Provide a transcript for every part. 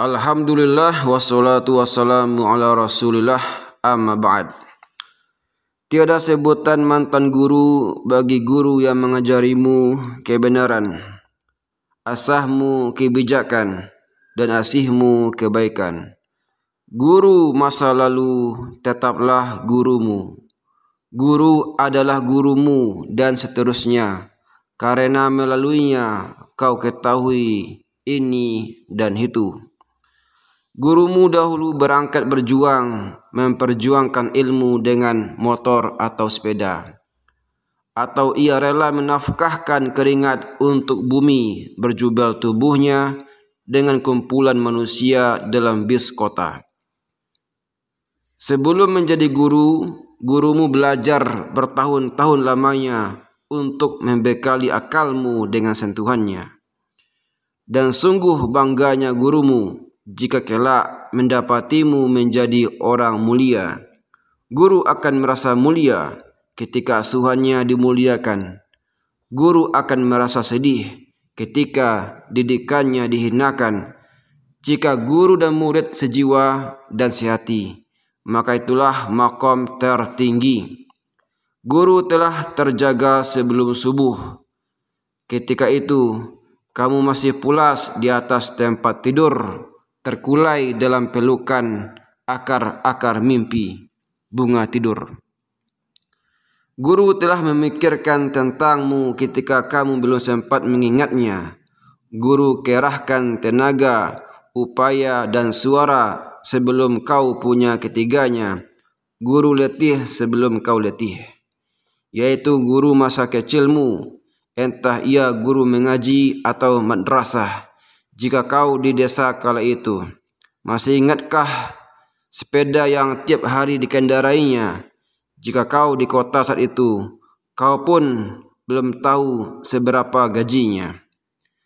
Alhamdulillah wassalatu wassalamu ala rasulillah amma ba'd Tiada sebutan mantan guru bagi guru yang mengajarimu kebenaran Asahmu kebijakan dan asihmu kebaikan Guru masa lalu tetaplah gurumu Guru adalah gurumu dan seterusnya Karena melaluinya kau ketahui ini dan itu Gurumu dahulu berangkat berjuang memperjuangkan ilmu dengan motor atau sepeda. Atau ia rela menafkahkan keringat untuk bumi berjubel tubuhnya dengan kumpulan manusia dalam bis kota. Sebelum menjadi guru, gurumu belajar bertahun-tahun lamanya untuk membekali akalmu dengan sentuhannya. Dan sungguh bangganya gurumu jika kelak mendapatimu menjadi orang mulia. Guru akan merasa mulia ketika asuhannya dimuliakan. Guru akan merasa sedih ketika didikannya dihinakan. Jika guru dan murid sejiwa dan sehati, maka itulah makom tertinggi. Guru telah terjaga sebelum subuh. Ketika itu, kamu masih pulas di atas tempat tidur terkulai dalam pelukan akar-akar mimpi bunga tidur. Guru telah memikirkan tentangmu ketika kamu belum sempat mengingatnya. Guru kerahkan tenaga, upaya dan suara sebelum kau punya ketiganya. Guru letih sebelum kau letih. Yaitu guru masa kecilmu, entah ia guru mengaji atau madrasah jika kau di desa kala itu. Masih ingatkah sepeda yang tiap hari dikendarainya? Jika kau di kota saat itu, kau pun belum tahu seberapa gajinya.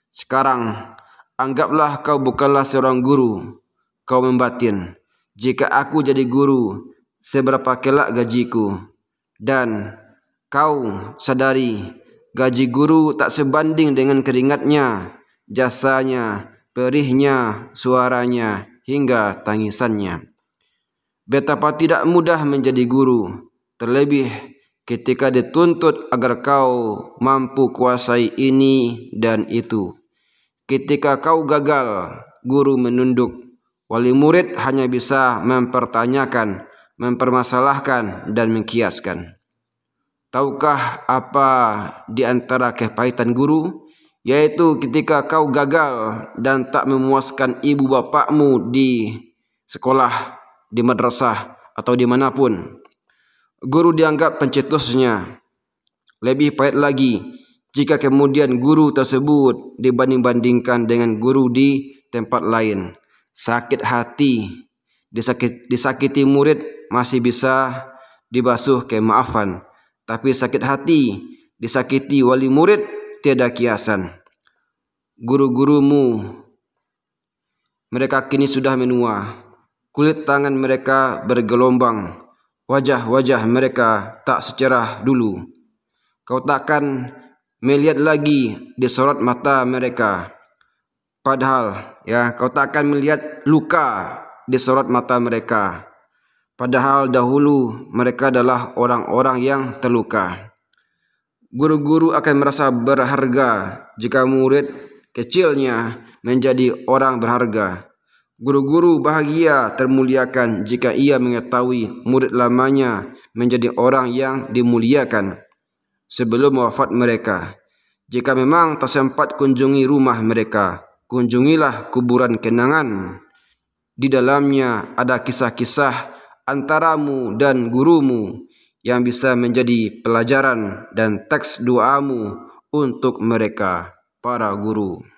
Sekarang, anggaplah kau bukanlah seorang guru. Kau membatin, jika aku jadi guru, seberapa kelak gajiku. Dan kau sadari, gaji guru tak sebanding dengan keringatnya jasanya, perihnya, suaranya, hingga tangisannya. Betapa tidak mudah menjadi guru, terlebih ketika dituntut agar kau mampu kuasai ini dan itu. Ketika kau gagal, guru menunduk. Wali murid hanya bisa mempertanyakan, mempermasalahkan, dan mengkiaskan. Tahukah apa di antara kepahitan guru? yaitu ketika kau gagal dan tak memuaskan ibu bapakmu di sekolah, di madrasah atau dimanapun. Guru dianggap pencetusnya. Lebih pahit lagi jika kemudian guru tersebut dibanding-bandingkan dengan guru di tempat lain. Sakit hati, disakit, disakiti murid masih bisa dibasuh kemaafan. Tapi sakit hati, disakiti wali murid tiada kiasan. Guru-gurumu, mereka kini sudah menua. Kulit tangan mereka bergelombang. Wajah-wajah mereka tak secerah dulu. Kau takkan melihat lagi di sorot mata mereka. Padahal ya kau takkan melihat luka di sorot mata mereka. Padahal dahulu mereka adalah orang-orang yang terluka. Guru-guru akan merasa berharga jika murid kecilnya menjadi orang berharga. Guru-guru bahagia termuliakan jika ia mengetahui murid lamanya menjadi orang yang dimuliakan sebelum wafat mereka. Jika memang tak sempat kunjungi rumah mereka, kunjungilah kuburan kenangan. Di dalamnya ada kisah-kisah antaramu dan gurumu yang bisa menjadi pelajaran dan teks doamu untuk mereka para guru.